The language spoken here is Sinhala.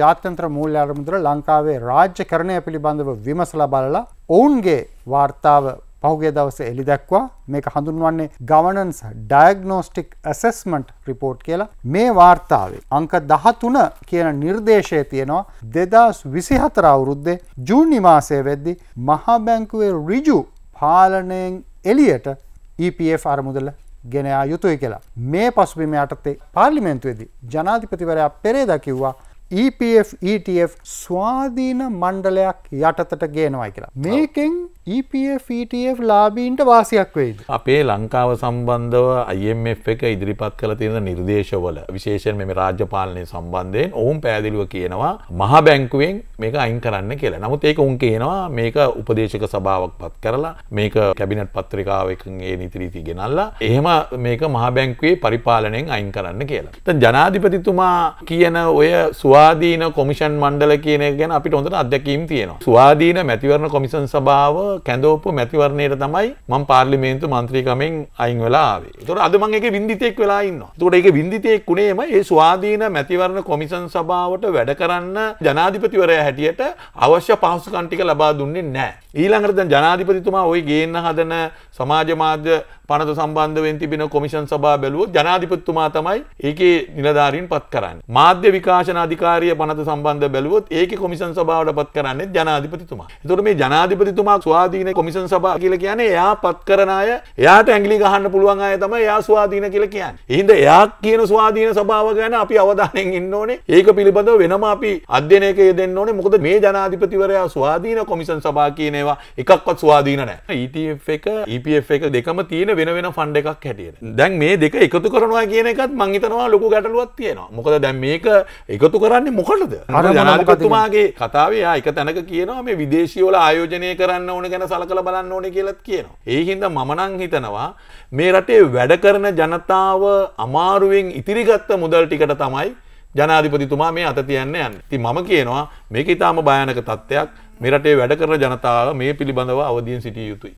ජාත්‍යන්ත්‍ර මූල්‍ය අරමුදල ලංකාවේ රාජ්‍ය කරණය පිළිබඳව විමසලා බලලා ඔවුන්ගේ වාර්තාව පහුගේ දවස එලි දැක්වා මේක හඳුන්වන්නේ ගවනන්ස් ඩයගනෝස්ටික් ඇසෙස්මට් රිපෝට් කියලා මේ වාර්තාවේ අංක දහතුන කියන නිර්දේශය තියෙනවා දෙදස් විසිහතර අවුරුද්දේ ජූනි මාසය වෙද්දි මහා බැංකුවේ රිජු පාලනයෙන් එලියට EPF අරමුදල ගෙනයා යුතුයි කියලා මේ පසුබිම යටතේ පාර්ලිමේන්තුවේදී ජනාධිපතිවරයා පෙරේදා කිව්වා EPF ETF ස්වාධීන මණ්ඩලයක් යටතට ගේනවයි කියලා. මේකෙන් EPF ETF ලාබීන්ට වාසියක් වෙයිද. අපේ ලංකාව සම්බන්ධව IMF එක ඉදිරිපත් කළ තියෙන නිර්දේශවල විශේෂයෙන් මෙම රාජ්‍යපාලනය සම්බන්ධයෙන් ඔවුන් පෑදිලිව කියනවා මහා බැංකුවෙන් මේක අයින් කරන්න කියලා. නමුත් ඒක උන් කියනවා මේක උපදේශක සභාවක් පත් කරලා මේක කැබිනට් පත්‍රිකාවකින් ඒ නීති රීති ගෙනල්ලා එහෙම මේක මහා බැංකුවේ පරිපාලනයෙන් අයින් කරන්න කියලා. දැන් ජනාධිපතිතුමා කියන ඔය සුව ස්වාධීන කොමිෂන් මණ්ඩල කියන ගැන අපිට හොඳට අධ්‍යකීම් තියෙනවා. ස්වාධීන මැතිවරණ කොමිසන් සභාව කැඳවපු මැතිවරණයට තමයි මම පාර්ලිමේන්තු මන්ත්‍රීකමෙන් අයින් වෙලා ආවේ. ඒතකොට අද මම ඒකේ වින්දිතෙක් වෙලා ඉන්නවා. ඒතකොට ඒකේ වින්දිතෙක් උනේම ඒ ස්වාධීන මැතිවරණ කොමිසන් සභාවට වැඩ කරන්න ජනාධිපතිවරයා හැටියට අවශ්‍ය පහසුකම් ටික ලබා දුන්නේ නැහැ. ඊළඟට දැන් ජනාධිපතිතුමා ওই ගේන්න හදන සමාජ මාධ්‍ය පනත සම්බන්ධවෙන් තිබෙන කොමිෂන් සභා බැලුවොත් ජනාධිපතිතුමා තමයි ඒකේ නිලධාරීන් පත් කරන්නේ. මාධ්‍ය විකාශන අධිකාරිය කාර්ය පනත සම්බන්ධ බැලුවොත් ඒක කොමිසන් සභාවට පත් කරන්නේ ජනාධිපතිතුමා. එතකොට මේ ජනාධිපතිතුමා ස්වාධීන කොමිසන් සභාව කියලා කියන්නේ එයා පත් කරන අය එයාට ඇඟිලි ගහන්න පුළුවන් අය තමයි එයා ස්වාධීන කියලා කියන්නේ. එහෙනම් එයා කියන ස්වාධීන සභාව ගැන අපි අවධානයෙන් ඉන්න ඕනේ. ඒක පිළිබඳව වෙනම අපි අධ්‍යයනයක යෙදෙන්න ඕනේ. මොකද මේ ජනාධිපතිවරයා ස්වාධීන කොමිසන් සභාව කියන ඒවා එකක්වත් ස්වාධීන නැහැ. ETF එක EPF එක දෙකම තියෙන වෙන වෙන ෆන්ඩ් එකක් හැටියට. දැන් මේ දෙක එකතු කරනවා කියන එකත් මං හිතනවා ලොකු ගැටලුවක් තියෙනවා. මොකද දැන් මේක එකතු කරා කරන්නේ මොකටද ජනාධිපතිතුමාගේ කතාවේ එක තැනක කියනවා මේ විදේශීවල ආයෝජනය කරන්න ඕන ගැන සලකල බලන්න ඕන කියලත් කියනවා. ඒහින්ද මමනං හිතනවා මේ රටේ වැඩ කරන ජනතාව අමාරුවෙන් ඉතිරිගත්ත මුදල් ටිකට තමයි ජනාධිපතිතුමා මේ අත තියන්න යන්න ති මම කියනවා මේක ඉතාම භයනක තත්ත්වයක් මෙරටේ වැඩ කරන ජනතාව මේ පිළිබඳව අවධියෙන් සිටිය යුතුයි.